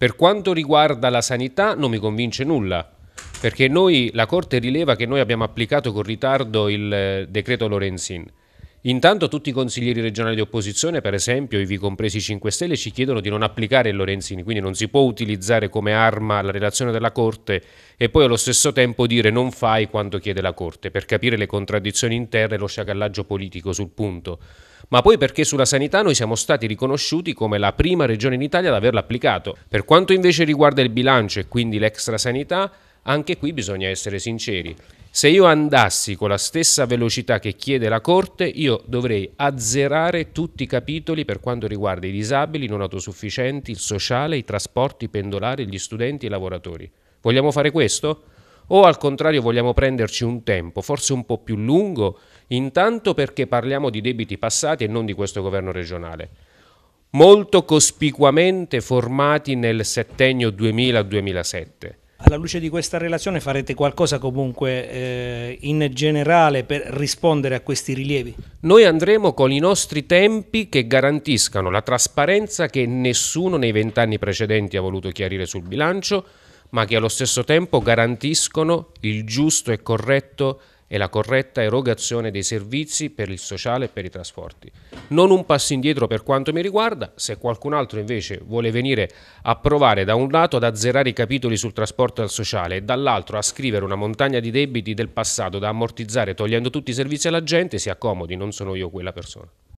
Per quanto riguarda la sanità non mi convince nulla, perché noi, la Corte rileva che noi abbiamo applicato con ritardo il eh, decreto Lorenzin. Intanto tutti i consiglieri regionali di opposizione, per esempio, ivi compresi 5 Stelle, ci chiedono di non applicare il Lorenzini, quindi non si può utilizzare come arma la relazione della Corte e poi allo stesso tempo dire non fai quanto chiede la Corte, per capire le contraddizioni interne e lo sciacallaggio politico sul punto. Ma poi perché sulla sanità noi siamo stati riconosciuti come la prima regione in Italia ad averla applicato. Per quanto invece riguarda il bilancio e quindi l'extrasanità, anche qui bisogna essere sinceri. Se io andassi con la stessa velocità che chiede la Corte, io dovrei azzerare tutti i capitoli per quanto riguarda i disabili, i non autosufficienti, il sociale, i trasporti pendolari, gli studenti e i lavoratori. Vogliamo fare questo? O al contrario vogliamo prenderci un tempo, forse un po' più lungo, intanto perché parliamo di debiti passati e non di questo governo regionale, molto cospicuamente formati nel settennio 2000-2007 alla luce di questa relazione farete qualcosa comunque eh, in generale per rispondere a questi rilievi? Noi andremo con i nostri tempi che garantiscano la trasparenza che nessuno nei vent'anni precedenti ha voluto chiarire sul bilancio, ma che allo stesso tempo garantiscono il giusto e corretto e la corretta erogazione dei servizi per il sociale e per i trasporti. Non un passo indietro per quanto mi riguarda, se qualcun altro invece vuole venire a provare da un lato ad azzerare i capitoli sul trasporto al sociale e dall'altro a scrivere una montagna di debiti del passato da ammortizzare togliendo tutti i servizi alla gente, si accomodi, non sono io quella persona.